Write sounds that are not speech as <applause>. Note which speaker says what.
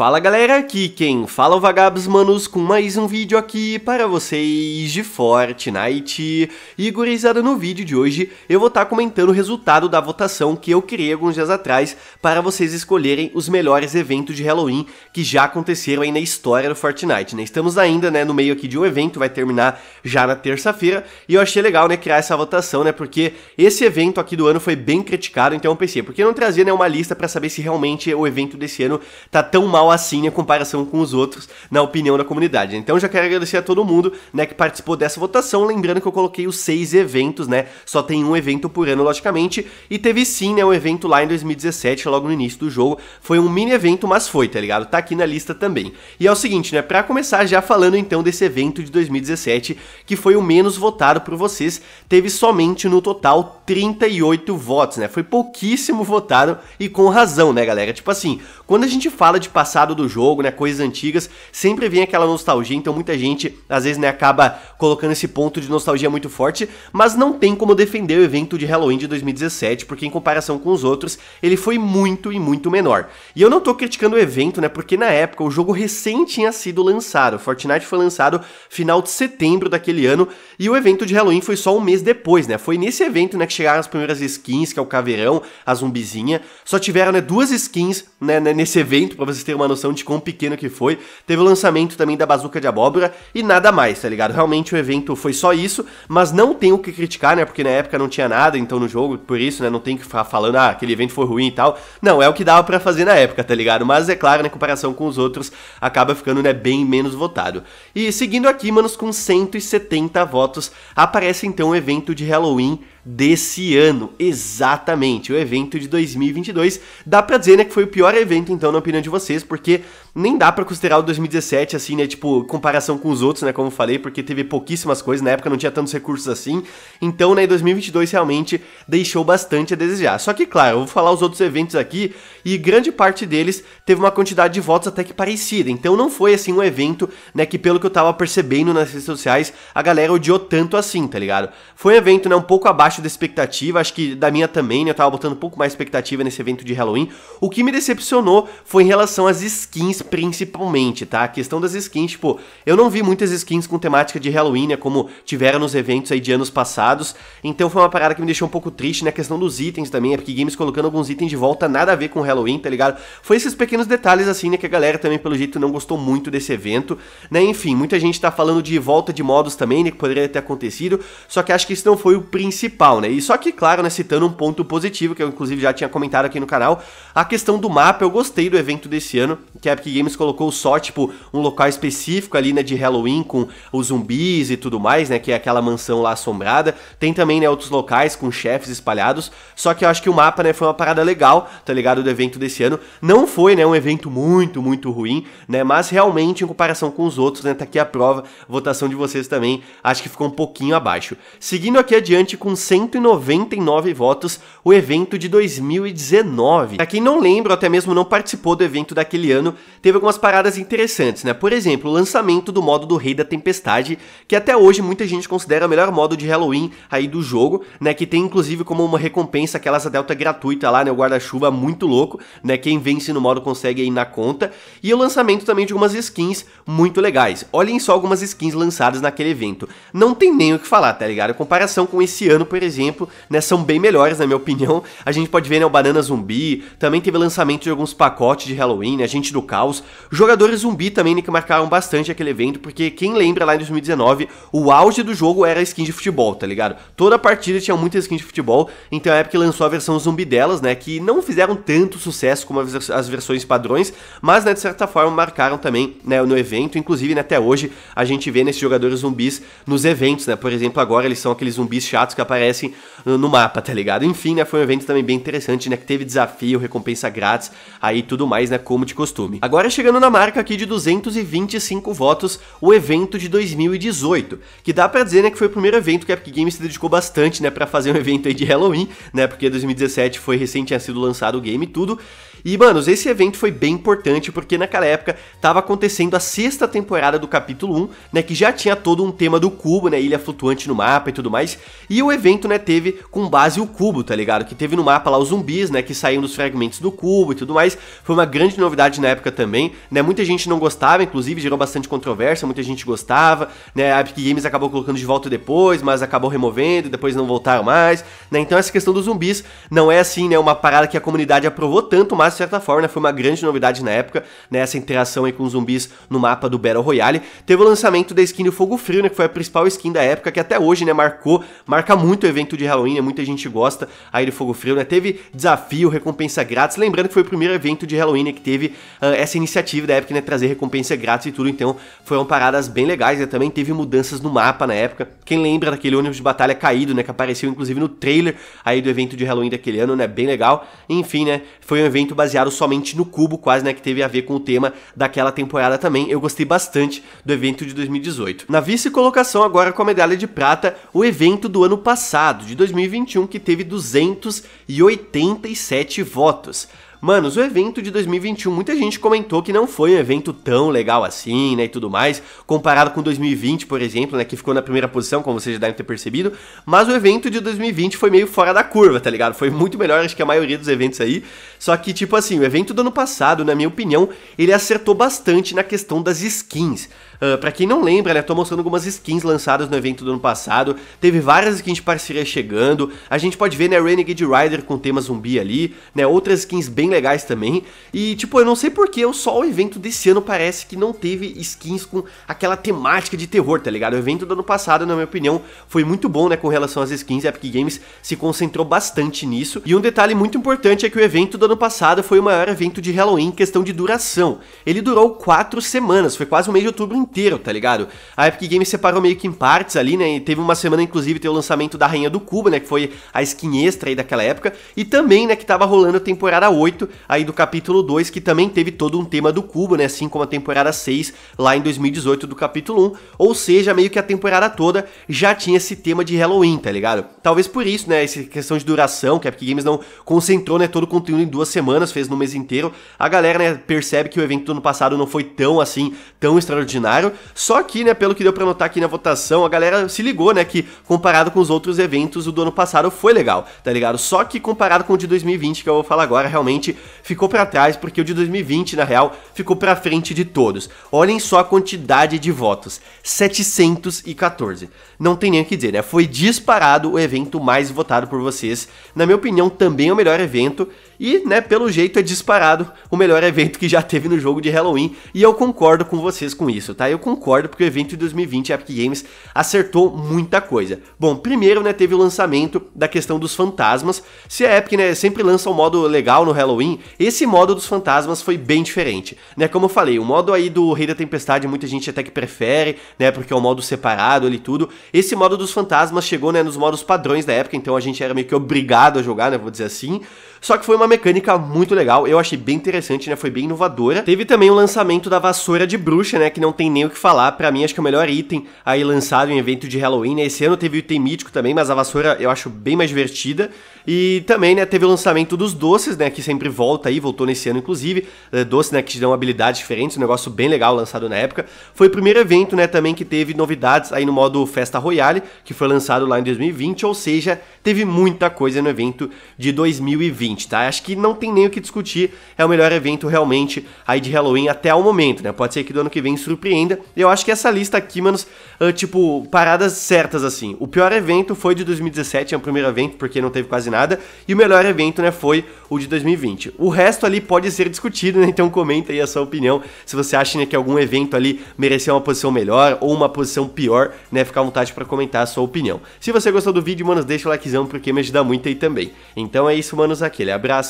Speaker 1: Fala galera, aqui quem fala é o Vagabos Manos com mais um vídeo aqui para vocês de Fortnite. E gurizada, no vídeo de hoje eu vou estar tá comentando o resultado da votação que eu criei alguns dias atrás para vocês escolherem os melhores eventos de Halloween que já aconteceram aí na história do Fortnite, né? Estamos ainda, né, no meio aqui de um evento, vai terminar já na terça-feira, e eu achei legal, né, criar essa votação, né, porque esse evento aqui do ano foi bem criticado, então eu pensei, por que não trazer, né, uma lista para saber se realmente o evento desse ano tá tão mal assim em comparação com os outros, na opinião da comunidade. Então já quero agradecer a todo mundo, né, que participou dessa votação, lembrando que eu coloquei os seis eventos, né, só tem um evento por ano, logicamente, e teve sim, né, um evento lá em 2017, logo no início do jogo, foi um mini evento, mas foi, tá ligado? Tá aqui na lista também. E é o seguinte, né, pra começar já falando então desse evento de 2017, que foi o menos votado por vocês, teve somente no total 38 votos, né, foi pouquíssimo votado e com razão, né, galera? Tipo assim, quando a gente fala de passar passado do jogo, né, coisas antigas, sempre vem aquela nostalgia, então muita gente às vezes né, acaba colocando esse ponto de nostalgia muito forte, mas não tem como defender o evento de Halloween de 2017, porque em comparação com os outros, ele foi muito e muito menor. E eu não tô criticando o evento, né, porque na época o jogo recém tinha sido lançado, Fortnite foi lançado final de setembro daquele ano, e o evento de Halloween foi só um mês depois, né, foi nesse evento, né, que chegaram as primeiras skins, que é o caveirão, a zumbizinha, só tiveram, né, duas skins, né, nesse evento, pra vocês terem uma noção de quão pequeno que foi. Teve o lançamento também da bazuca de abóbora e nada mais, tá ligado? Realmente o evento foi só isso, mas não tem o que criticar, né? Porque na época não tinha nada, então no jogo, por isso, né? Não tem que ficar falando, ah, aquele evento foi ruim e tal. Não, é o que dava para fazer na época, tá ligado? Mas é claro, na né, comparação com os outros, acaba ficando, né, bem menos votado. E seguindo aqui, manos, com 170 votos, aparece então o um evento de Halloween desse ano, exatamente, o evento de 2022. Dá pra dizer, né, que foi o pior evento, então, na opinião de vocês, porque nem dá para considerar o 2017 assim, né, tipo, comparação com os outros, né, como eu falei, porque teve pouquíssimas coisas, na época não tinha tantos recursos assim. Então, né, 2022 realmente deixou bastante a desejar. Só que, claro, eu vou falar os outros eventos aqui e grande parte deles teve uma quantidade de votos até que parecida. Então, não foi assim um evento, né, que pelo que eu tava percebendo nas redes sociais, a galera odiou tanto assim, tá ligado? Foi um evento, né, um pouco abaixo da expectativa, acho que da minha também, né, eu tava botando um pouco mais expectativa nesse evento de Halloween. O que me decepcionou foi em relação às skins principalmente, tá? A questão das skins, tipo, eu não vi muitas skins com temática de Halloween, né, como tiveram nos eventos aí de anos passados, então foi uma parada que me deixou um pouco triste, né, a questão dos itens também, é porque Games colocando alguns itens de volta, nada a ver com Halloween, tá ligado? Foi esses pequenos detalhes, assim, né, que a galera também, pelo jeito, não gostou muito desse evento, né, enfim, muita gente tá falando de volta de modos também, né, que poderia ter acontecido, só que acho que isso não foi o principal, né, e só que, claro, né, citando um ponto positivo, que eu, inclusive, já tinha comentado aqui no canal, a questão do mapa, eu gostei do evento desse ano, que é porque Games colocou só, tipo, um local específico ali, né, de Halloween com os zumbis e tudo mais, né, que é aquela mansão lá assombrada. Tem também, né, outros locais com chefes espalhados. Só que eu acho que o mapa, né, foi uma parada legal, tá ligado, do evento desse ano. Não foi, né, um evento muito, muito ruim, né, mas realmente, em comparação com os outros, né, tá aqui a prova. Votação de vocês também, acho que ficou um pouquinho abaixo. Seguindo aqui adiante com 199 votos, o evento de 2019. Pra quem não lembra, ou até mesmo não participou do evento daquele ano, teve algumas paradas interessantes, né? Por exemplo, o lançamento do modo do Rei da Tempestade, que até hoje muita gente considera o melhor modo de Halloween aí do jogo, né? Que tem inclusive como uma recompensa aquelas delta gratuita lá, né? O guarda-chuva muito louco, né? Quem vence no modo consegue ir na conta. E o lançamento também de algumas skins muito legais. Olhem só algumas skins lançadas naquele evento. Não tem nem o que falar, tá ligado? A comparação com esse ano, por exemplo, né? São bem melhores, na minha opinião. A gente pode ver, né? O Banana Zumbi, também teve lançamento de alguns pacotes de Halloween, né? Gente do Caos os jogadores zumbi também né, que marcaram bastante aquele evento, porque quem lembra lá em 2019, o auge do jogo era skin de futebol, tá ligado? Toda partida tinha muita skin de futebol, então é a Epic lançou a versão zumbi delas, né, que não fizeram tanto sucesso como as versões padrões, mas, né, de certa forma marcaram também, né, no evento, inclusive, né, até hoje a gente vê nesses jogadores zumbis nos eventos, né, por exemplo, agora eles são aqueles zumbis chatos que aparecem no mapa, tá ligado? Enfim, né, foi um evento também bem interessante, né, que teve desafio, recompensa grátis, aí tudo mais, né, como de costume. Agora Agora chegando na marca aqui de 225 votos, o evento de 2018, que dá para dizer, né, que foi o primeiro evento que a Epic Games se dedicou bastante, né, para fazer um <laughs> evento aí de Halloween, né, porque 2017 foi recente tinha sido lançado o game e tudo. E, manos, esse evento foi bem importante porque naquela época estava acontecendo a sexta temporada do capítulo 1, né, que já tinha todo um tema do cubo, né, ilha flutuante no mapa e tudo mais, e o evento, né, teve com base o cubo, tá ligado? Que teve no mapa lá os zumbis, né, que saíam dos fragmentos do cubo e tudo mais, foi uma grande novidade na época também, né, muita gente não gostava, inclusive gerou bastante controvérsia, muita gente gostava, né, a Epic Games acabou colocando de volta depois, mas acabou removendo, depois não voltaram mais, né, então essa questão dos zumbis não é assim, né, uma parada que a comunidade aprovou tanto, mas mas de certa forma né, foi uma grande novidade na época, né, essa interação aí com zumbis no mapa do Battle Royale. Teve o lançamento da skin do Fogo Frio, né, que foi a principal skin da época, que até hoje né, marcou, marca muito o evento de Halloween, né, muita gente gosta aí do Fogo Frio, né, teve desafio, recompensa grátis, lembrando que foi o primeiro evento de Halloween né, que teve uh, essa iniciativa da época, né, trazer recompensa grátis e tudo, então foram paradas bem legais, né, também teve mudanças no mapa na época, quem lembra daquele ônibus de batalha caído, né, que apareceu inclusive no trailer aí do evento de Halloween daquele ano, né, bem legal, enfim, né, foi um evento baseado somente no cubo, quase né, que teve a ver com o tema daquela temporada também. Eu gostei bastante do evento de 2018. Na vice-colocação agora com a medalha de prata, o evento do ano passado, de 2021, que teve 287 votos. Manos, o evento de 2021, muita gente comentou que não foi um evento tão legal assim, né, e tudo mais, comparado com 2020, por exemplo, né, que ficou na primeira posição, como vocês já devem ter percebido, mas o evento de 2020 foi meio fora da curva, tá ligado? Foi muito melhor, acho que a maioria dos eventos aí, só que, tipo assim, o evento do ano passado, na minha opinião, ele acertou bastante na questão das skins. Uh, ah, para quem não lembra, né, tô mostrando algumas skins lançadas no evento do ano passado, teve várias skins de parceria chegando, a gente pode ver, né, Renegade Rider com tema zumbi ali, né, outras skins bem legais também, e tipo, eu não sei porquê, só o evento desse ano parece que não teve skins com aquela temática de terror, tá ligado? O evento do ano passado, na minha opinião, foi muito bom, né, com relação às skins, a Epic Games se concentrou bastante nisso, e um detalhe muito importante é que o evento do ano passado foi o maior evento de Halloween em questão de duração, ele durou 4 semanas, foi quase o mês de outubro inteiro, inteiro, tá ligado? A Epic Games separou meio que em partes ali, né? E teve uma semana, inclusive, teve o lançamento da Rainha do Cubo, né? Que foi a skin extra aí daquela época. E também, né, que tava rolando a temporada 8 aí do capítulo 2, que também teve todo um tema do Cubo, né? Assim como a temporada 6 lá em 2018 do capítulo 1. Ou seja, meio que a temporada toda já tinha esse tema de Halloween, tá ligado? Talvez por isso, né? Essa questão de duração, que a Epic Games não concentrou, né? Todo o conteúdo em duas semanas, fez no mês inteiro. A galera, né, percebe que o evento do ano passado não foi tão assim, tão extraordinário só que, né, pelo que deu pra notar aqui na votação, a galera se ligou, né, que comparado com os outros eventos, o do ano passado foi legal, tá ligado? Só que comparado com o de 2020, que eu vou falar agora, realmente ficou para trás, porque o de 2020, na real, ficou pra frente de todos. Olhem só a quantidade de votos: 714. Não tem nem o que dizer, né? Foi disparado o evento mais votado por vocês. Na minha opinião, também é o melhor evento. E, né, pelo jeito é disparado o melhor evento que já teve no jogo de Halloween. E eu concordo com vocês com isso, tá? Eu concordo porque o evento de 2020 Epic Games acertou muita coisa. Bom, primeiro, né, teve o lançamento da questão dos fantasmas. Se a Epic, né, sempre lança um modo legal no Halloween, esse modo dos fantasmas foi bem diferente, né? Como eu falei, o modo aí do Rei da Tempestade muita gente até que prefere, né, porque é um modo separado ali tudo. Esse modo dos fantasmas chegou, né, nos modos padrões da época, então a gente era meio que obrigado a jogar, né, vou dizer assim. Só que foi uma mecânica muito legal, eu achei bem interessante, né? Foi bem inovadora. Teve também o lançamento da vassoura de bruxa, né? Que não tem nem o que falar. para mim, acho que é o melhor item aí lançado em evento de Halloween. Né? Esse ano teve o item mítico também, mas a vassoura eu acho bem mais divertida. E também, né, teve o lançamento dos doces, né? Que sempre volta aí, voltou nesse ano, inclusive. É, doces, né, que te dão habilidades diferentes, um negócio bem legal lançado na época. Foi o primeiro evento, né, também que teve novidades aí no modo Festa Royale, que foi lançado lá em 2020, ou seja, teve muita coisa no evento de 2020, tá? Acho acho que não tem nem o que discutir, é o melhor evento realmente aí de Halloween até o momento, né? Pode ser que do ano que vem surpreenda. Eu acho que essa lista aqui, manos, uh, tipo, paradas certas assim. O pior evento foi de 2017, é o primeiro evento, porque não teve quase nada, e o melhor evento, né, foi o de 2020. O resto ali pode ser discutido, né? Então comenta aí a sua opinião, se você acha né, que algum evento ali mereceu uma posição melhor ou uma posição pior, né? Fica à vontade para comentar a sua opinião. Se você gostou do vídeo, manos, deixa o likezão porque me ajuda muito aí também. Então é isso, manos, aquele abraço